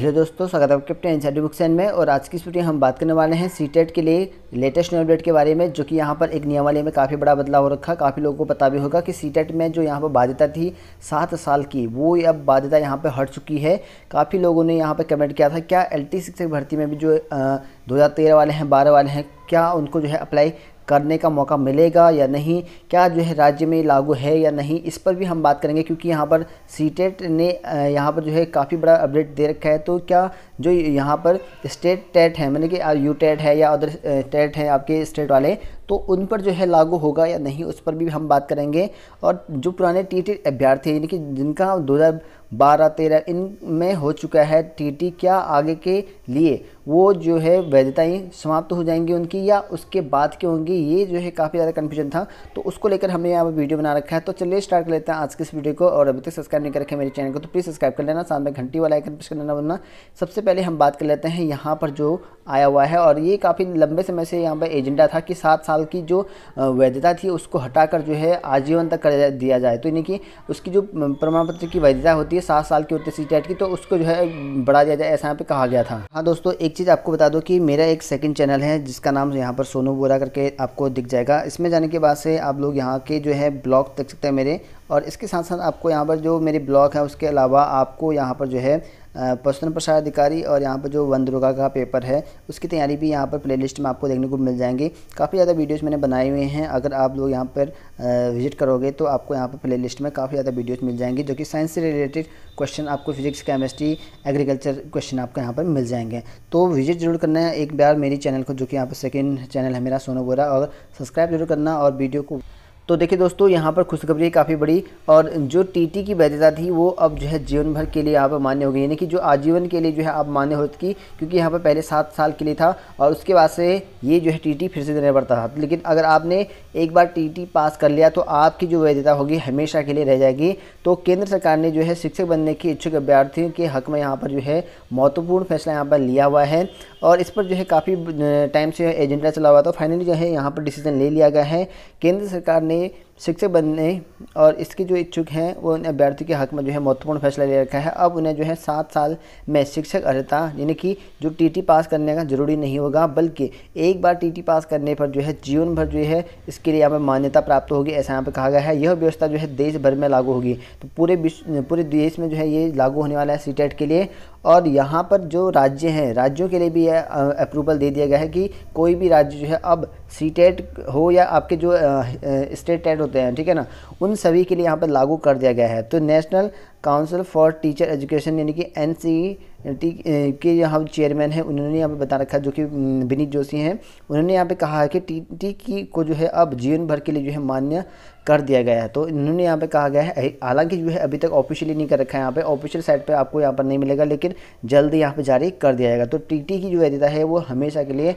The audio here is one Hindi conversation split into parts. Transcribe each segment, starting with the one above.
हेलो दोस्तों स्वागत है आपके अपने एन बुक्सैन e में और आज की स्टूडियो हम बात करने वाले हैं सी e के लिए लेटेस्ट अपडेट के बारे में जो कि यहाँ पर एक नियमावली में काफ़ी बड़ा बदलाव हो रखा काफ़ी लोगों को पता भी होगा कि सी e में जो यहाँ पर बाध्यता थी सात साल की वो अब बाध्यता यहाँ पर हट चुकी है काफ़ी लोगों ने यहाँ पर कमेंट किया था क्या एल टी भर्ती में भी जो दो वाले हैं बारह वाले हैं क्या उनको जो है अप्लाई करने का मौका मिलेगा या नहीं क्या जो है राज्य में लागू है या नहीं इस पर भी हम बात करेंगे क्योंकि यहाँ पर सीटेट e ने यहाँ पर जो है काफ़ी बड़ा अपडेट दे रखा है तो क्या जो यहाँ पर स्टेट टेट e है मैंने कि यू टेट e है या अदर टेट है आपके स्टेट वाले तो उन पर जो है लागू होगा या नहीं उस पर भी हम बात करेंगे और जो पुराने टी टी अभ्यर्थी यानी कि जिनका दो हज़ार बारह तेरह इन में हो चुका है टीटी क्या आगे के लिए वो जो है वैधताएँ समाप्त हो जाएंगी उनकी या उसके बाद क्यों होंगी ये जो है काफ़ी ज़्यादा कन्फ्यूजन था तो उसको लेकर हमने यहाँ पर वीडियो बना रखा है तो चलिए स्टार्ट कर लेते हैं आज के इस वीडियो को और अभी तक सब्सक्राइब नहीं कर रखे मेरे चैनल को तो प्लीज़ सब्सक्राइब कर लेना साथ में घंटी वाला आइकन प्रेस कर लेना वरना सबसे पहले हम बात कर लेते हैं यहाँ पर जो आया हुआ है और ये काफ़ी लंबे समय से यहाँ पर एजेंडा था कि सात साल की जो वैधता थी उसको हटाकर जो है आजीवन तक कर दिया जाए तो यानी कि उसकी जो प्रमाण पत्र की वैधता होती है सात साल की होती है सी की तो उसको जो है बढ़ा दिया जाए ऐसा यहाँ पर कहा गया था हाँ दोस्तों एक चीज़ आपको बता दो कि मेरा एक सेकेंड चैनल है जिसका नाम यहाँ पर सोनू बोरा करके आपको दिख जाएगा इसमें जाने के बाद से आप लोग यहाँ के जो है ब्लॉग देख सकते हैं मेरे और इसके साथ साथ आपको यहाँ पर जो मेरे ब्लॉग है उसके अलावा आपको यहाँ पर जो है प्रश्न प्रसार अधिकारी और यहाँ पर जो वन दुर्गा का पेपर है उसकी तैयारी भी यहाँ पर प्लेलिस्ट में आपको देखने को मिल जाएंगी काफ़ी ज़्यादा वीडियोज़ मैंने बनाए हुए हैं अगर आप लोग यहाँ पर विजिट करोगे तो आपको यहाँ पर प्लेलिस्ट में काफ़ी ज़्यादा वीडियोज़ मिल जाएंगी जो कि साइंस से रिलेटेड क्वेश्चन आपको फिजिक्स केमिस्ट्री एग्रीकल्चर क्वेश्चन आपको यहाँ पर मिल जाएंगे तो विजिट जरूर करना है एक बार मेरी चैनल को जो कि यहाँ पर सेकेंड चैनल है मेरा सोनो बोरा और सब्सक्राइब जरूर करना और वीडियो को तो देखिए दोस्तों यहाँ पर खुशखबरी काफ़ी बड़ी और जो टीटी की वैधता थी वो अब जो है जीवन भर के लिए यहाँ पर मान्य हो गई यानी कि जो आजीवन के लिए जो है अब मान्य हो चुकी क्योंकि यहाँ पर पहले सात साल के लिए था और उसके बाद से ये जो है टीटी फिर से देना पड़ता था लेकिन अगर आपने एक बार टी पास कर लिया तो आपकी जो वैधता होगी हमेशा के लिए रह जाएगी तो केंद्र सरकार ने जो है शिक्षक बनने के इच्छुक अभ्यर्थियों के हक में यहाँ पर जो है महत्वपूर्ण फैसला यहाँ पर लिया हुआ है और इस पर जो है काफ़ी टाइम से एजेंडा चला हुआ था फाइनली जो है यहाँ पर डिसीजन ले लिया गया है केंद्र सरकार ने Oui. शिक्षक बनने और इसके जो इच्छुक हैं वो उन अभ्यर्थियों के हक में जो है महत्वपूर्ण फैसला ले रखा है अब उन्हें जो है सात साल में शिक्षक अर्हता यानी कि जो टीटी पास करने का जरूरी नहीं होगा बल्कि एक बार टीटी पास करने पर जो है जीवन भर जो है इसके लिए यहाँ पर मान्यता प्राप्त होगी ऐसा यहाँ पर कहा गया है यह व्यवस्था जो है देश भर में लागू होगी तो पूरे विश्व पूरे देश में जो है ये लागू होने वाला है सी e के लिए और यहाँ पर जो राज्य हैं राज्यों के लिए भी यह अप्रूवल दे दिया गया है कि कोई भी राज्य जो है अब सी e हो या आपके जो स्टेट टेट होते हैं ठीक है ना उन सभी के लिए यहाँ पर लागू कर दिया गया है तो national council for teacher education यानी कि e एन के यहाँ चेयरमैन हैं उन्होंने यहाँ पे बता रखा जो कि विनीत जोशी हैं उन्होंने यहाँ पे कहा है कि टी टी की को जो है अब जीवन भर के लिए जो है मान्य कर दिया गया है तो इन्होंने यहाँ पे कहा गया है हालांकि जो है अभी तक ऑफिशियली नहीं कर रखा है यहाँ पे ऑफिशियल साइट पे आपको यहाँ पर नहीं मिलेगा लेकिन जल्द यहाँ पे जारी कर दिया जाएगा तो टीटी की जो वैधता है वो हमेशा के लिए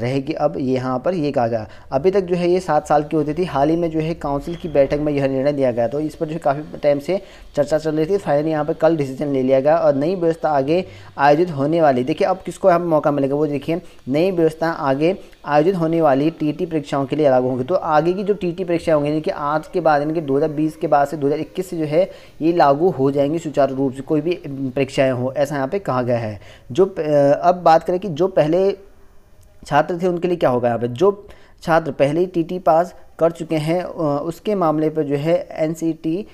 रहेगी अब यहाँ पर ये कहा गया अभी तक जो है ये सात साल की होती थी हाल ही में जो है काउंसिल की बैठक में यह निर्णय लिया गया तो इस पर जो है काफ़ी टाइम से चर्चा चल रही थी फाइनली यहाँ पर कल डिसीजन ले लिया गया और नई व्यवस्था आगे आयोजित होने वाली देखिए अब किसको यहाँ मौका मिलेगा वो देखिए नई व्यवस्था आगे आयोजित होने वाली टी परीक्षाओं के लिए लागू होंगी तो आगे की जो टी परीक्षाएं होंगी यानी कि आज के बाद यानी कि दो के बाद से दो से जो है ये लागू हो जाएंगी सुचारू रूप से कोई भी परीक्षाएँ हो ऐसा यहाँ पर कहा गया है जो अब बात करें कि जो पहले छात्र थे उनके लिए क्या होगा यहाँ पर जो छात्र पहले ही टीटी पास कर चुके हैं उसके मामले पर जो है एनसीटी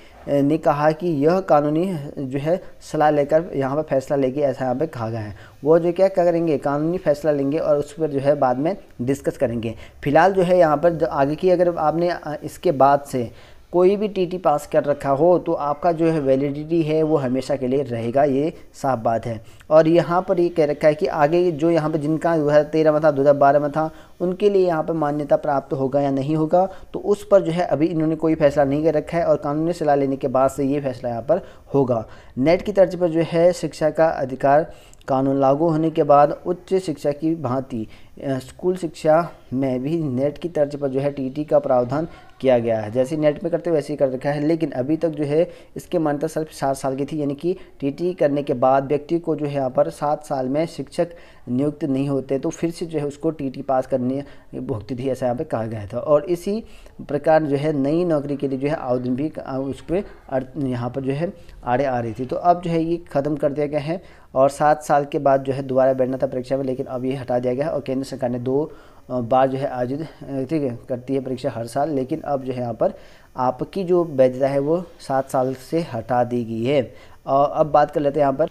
ने कहा कि यह कानूनी जो है सलाह लेकर यहाँ पर फैसला लेके ऐसा यहाँ पर कहा गया है वो जो क्या करेंगे कानूनी फैसला लेंगे और उस पर जो है बाद में डिस्कस करेंगे फिलहाल जो है यहाँ पर आगे की अगर आपने इसके बाद से कोई भी टीटी पास कर रखा हो तो आपका जो है वैलिडिटी है वो हमेशा के लिए रहेगा ये साफ बात है और यहाँ पर ये कह रखा है कि आगे जो यहाँ पर जिनका दो हज़ार तेरह में था दो हज़ार बारह में था उनके लिए यहाँ पर मान्यता प्राप्त होगा या नहीं होगा तो उस पर जो है अभी इन्होंने कोई फैसला नहीं कर रखा है और कानूनी सलाह लेने के बाद से ये फैसला यहाँ पर होगा नेट की तर्ज पर जो है शिक्षा का अधिकार कानून लागू होने के बाद उच्च शिक्षा की भांति स्कूल शिक्षा में भी नेट की तर्ज पर जो है टीटी का प्रावधान किया गया है जैसे नेट में करते वैसे ही कर रखा है लेकिन अभी तक जो है इसके मान्यता सिर्फ सात साल की थी यानी कि टीटी करने के बाद व्यक्ति को जो है यहाँ पर सात साल में शिक्षक नियुक्त नहीं होते तो फिर से जो है उसको टीटी पास करने भुगती थी ऐसा यहाँ पर कहा गया था और इसी प्रकार जो है नई नौकरी के लिए जो है आवेदन भी उस पर यहाँ पर जो है आड़े आ रही थी तो अब जो है ये ख़त्म कर दिया गया है और सात साल के बाद जो है दोबारा बैठना था परीक्षा में लेकिन अब ये हटा दिया गया है और केंद्र सरकार ने दो बार जो है आयोजित ठीक है करती है परीक्षा हर साल लेकिन अब जो है यहाँ पर आपकी जो वैधता है वो सात साल से हटा दी गई है और अब बात कर लेते हैं यहाँ पर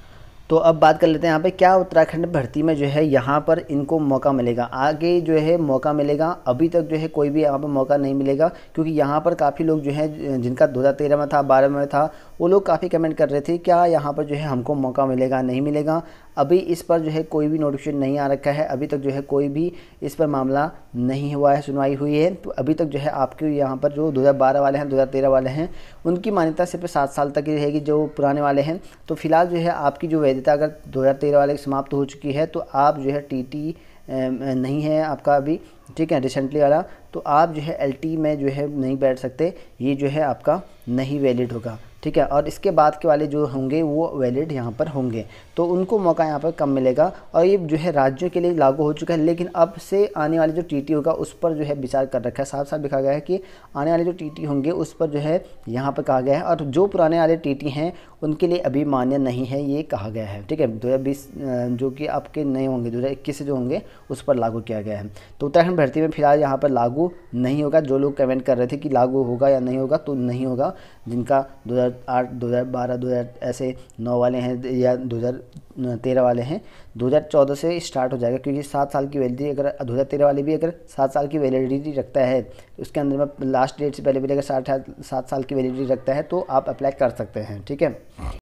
तो अब बात कर लेते हैं यहाँ पे क्या उत्तराखंड भर्ती में जो है यहाँ पर इनको मौका मिलेगा आगे जो है मौका मिलेगा अभी तक जो है कोई भी यहाँ पर मौका नहीं मिलेगा क्योंकि यहाँ पर काफ़ी लोग जो है जिनका दो हज़ार तेरह में था बारह में था वो लोग काफ़ी कमेंट कर रहे थे क्या यहाँ पर जो है हमको मौका मिलेगा नहीं मिलेगा अभी इस पर जो है कोई भी नोटिफिकेशन नहीं आ रखा है अभी तक जो है कोई भी इस पर मामला नहीं हुआ है सुनवाई हुई है तो अभी तक जो है आपके यहाँ पर जो 2012 वाले हैं 2013 वाले हैं उनकी मान्यता सिर्फ सात साल तक ही रहेगी जो पुराने वाले हैं तो फिलहाल जो है आपकी जो वैधता अगर दो वाले समाप्त हो चुकी है तो आप जो है टी नहीं है आपका अभी ठीक है रिसेंटली वाला तो आप जो है एल में जो है नहीं बैठ सकते ये जो है आपका नहीं वैलिड होगा ठीक है और इसके बाद के वाले जो होंगे वो वैलिड यहाँ पर होंगे तो उनको मौका यहाँ पर कम मिलेगा और ये जो है राज्यों के लिए लागू हो चुका है लेकिन अब से आने वाले जो टीटी होगा उस पर जो है विचार कर रखा है साफ साफ लिखा गया है कि आने वाले जो टीटी होंगे उस पर जो है यहाँ पर कहा गया है और जो पुराने वाले टीटी हैं उनके लिए अभी मान्य नहीं है ये कहा गया है ठीक है दो हज़ार बीस जो कि आपके नए होंगे दो हज़ार इक्कीस जो होंगे उस पर लागू किया गया है तो उत्तराखंड भर्ती में फिलहाल यहाँ पर लागू नहीं होगा जो लोग कमेंट कर रहे थे कि लागू होगा या नहीं होगा तो नहीं होगा जिनका दो 2008 2012 ऐसे नौ वाले हैं या 2013 वाले हैं 2014 से स्टार्ट हो जाएगा क्योंकि सात साल की वैलिडिटी अगर 2013 वाले भी अगर सात साल की वैलिडिटी रखता है उसके अंदर में लास्ट डेट से पहले भी अगर साठ सात साल की वैलिडिटी रखता है तो आप अप्लाई कर सकते हैं ठीक है हाँ।